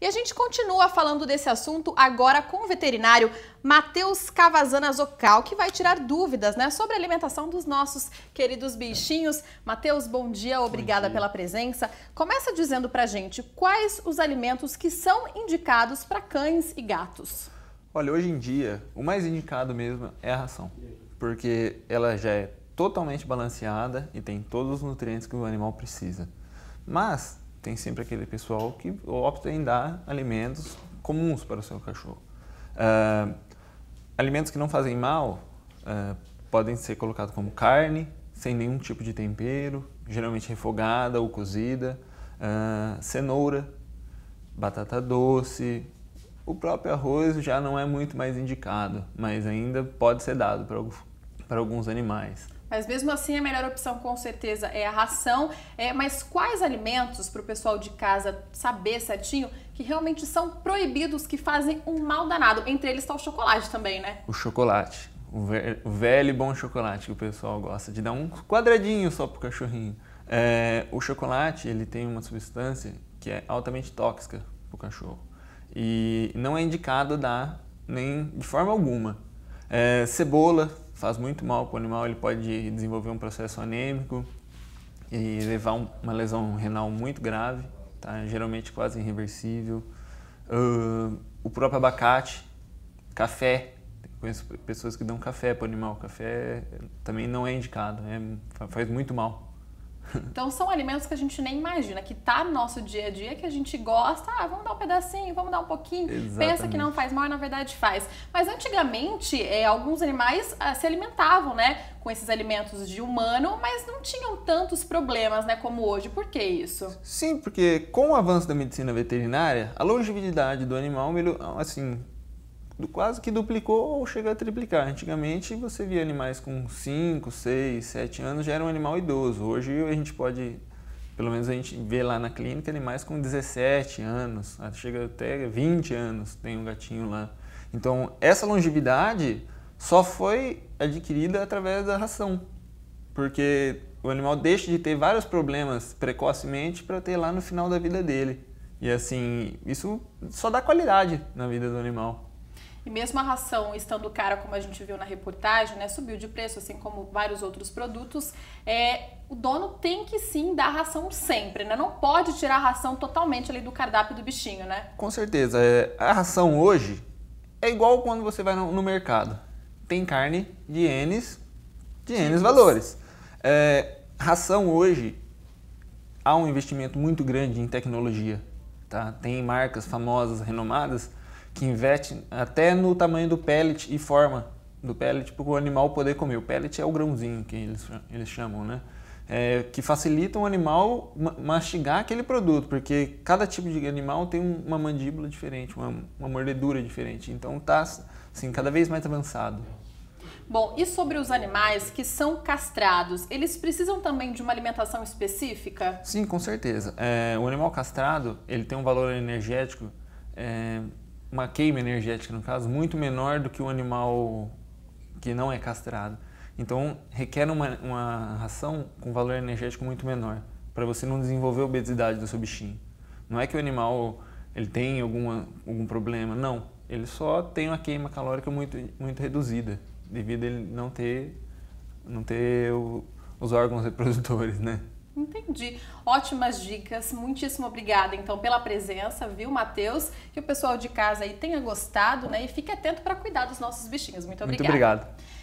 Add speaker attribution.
Speaker 1: E a gente continua falando desse assunto agora com o veterinário Matheus Cavazana Zocal, que vai tirar dúvidas né, sobre a alimentação dos nossos queridos bichinhos. Matheus, bom dia, obrigada bom dia. pela presença. Começa dizendo pra gente quais os alimentos que são indicados para cães e gatos.
Speaker 2: Olha, hoje em dia, o mais indicado mesmo é a ração, porque ela já é totalmente balanceada e tem todos os nutrientes que o animal precisa. Mas tem sempre aquele pessoal que opta em dar alimentos comuns para o seu cachorro. Uh, alimentos que não fazem mal uh, podem ser colocados como carne, sem nenhum tipo de tempero, geralmente refogada ou cozida, uh, cenoura, batata doce. O próprio arroz já não é muito mais indicado, mas ainda pode ser dado para, para alguns animais.
Speaker 1: Mas mesmo assim, a melhor opção com certeza é a ração. É, mas quais alimentos para o pessoal de casa saber certinho que realmente são proibidos, que fazem um mal danado? Entre eles está o chocolate também, né?
Speaker 2: O chocolate. O velho, o velho e bom chocolate que o pessoal gosta de dar um quadradinho só pro cachorrinho. É, o chocolate ele tem uma substância que é altamente tóxica pro cachorro e não é indicado dar nem de forma alguma. É, cebola faz muito mal para o animal, ele pode desenvolver um processo anêmico e levar uma lesão renal muito grave, tá? geralmente quase irreversível. Uh, o próprio abacate, café, conheço pessoas que dão café para o animal, café também não é indicado, é, faz muito mal
Speaker 1: então são alimentos que a gente nem imagina, que tá no nosso dia a dia, que a gente gosta, ah, vamos dar um pedacinho, vamos dar um pouquinho, Exatamente. pensa que não faz mal na verdade faz. Mas antigamente, é, alguns animais ah, se alimentavam, né, com esses alimentos de humano, mas não tinham tantos problemas, né, como hoje. Por que isso?
Speaker 2: Sim, porque com o avanço da medicina veterinária, a longevidade do animal, assim, quase que duplicou ou chega a triplicar. Antigamente você via animais com 5, 6, 7 anos já era um animal idoso. Hoje a gente pode, pelo menos a gente vê lá na clínica, animais com 17 anos, ah, chega até 20 anos, tem um gatinho lá. Então essa longevidade só foi adquirida através da ração, porque o animal deixa de ter vários problemas precocemente para ter lá no final da vida dele. E assim, isso só dá qualidade na vida do animal.
Speaker 1: E mesmo a ração estando cara, como a gente viu na reportagem, né, subiu de preço, assim como vários outros produtos, é, o dono tem que sim dar ração sempre, né? Não pode tirar a ração totalmente ali do cardápio do bichinho, né?
Speaker 2: Com certeza. É, a ração hoje é igual quando você vai no, no mercado. Tem carne de N's, de N's valores. É, ração hoje há um investimento muito grande em tecnologia. Tá? Tem marcas famosas, renomadas, que investe até no tamanho do pellet e forma do pellet para o animal poder comer. O pellet é o grãozinho que eles, eles chamam, né? É, que facilita o animal mastigar aquele produto, porque cada tipo de animal tem uma mandíbula diferente, uma, uma mordedura diferente. Então está assim, cada vez mais avançado.
Speaker 1: Bom, e sobre os animais que são castrados, eles precisam também de uma alimentação específica?
Speaker 2: Sim, com certeza. É, o animal castrado ele tem um valor energético é, uma queima energética, no caso, muito menor do que o animal que não é castrado. Então, requer uma, uma ração com valor energético muito menor, para você não desenvolver obesidade do seu bichinho. Não é que o animal ele tem alguma, algum problema, não. Ele só tem uma queima calórica muito, muito reduzida, devido a ele não ter, não ter o, os órgãos reprodutores, né?
Speaker 1: Entendi. Ótimas dicas. Muitíssimo obrigada, então, pela presença, viu, Matheus? Que o pessoal de casa aí tenha gostado, né? E fique atento para cuidar dos nossos bichinhos. Muito obrigada. Muito
Speaker 2: obrigado.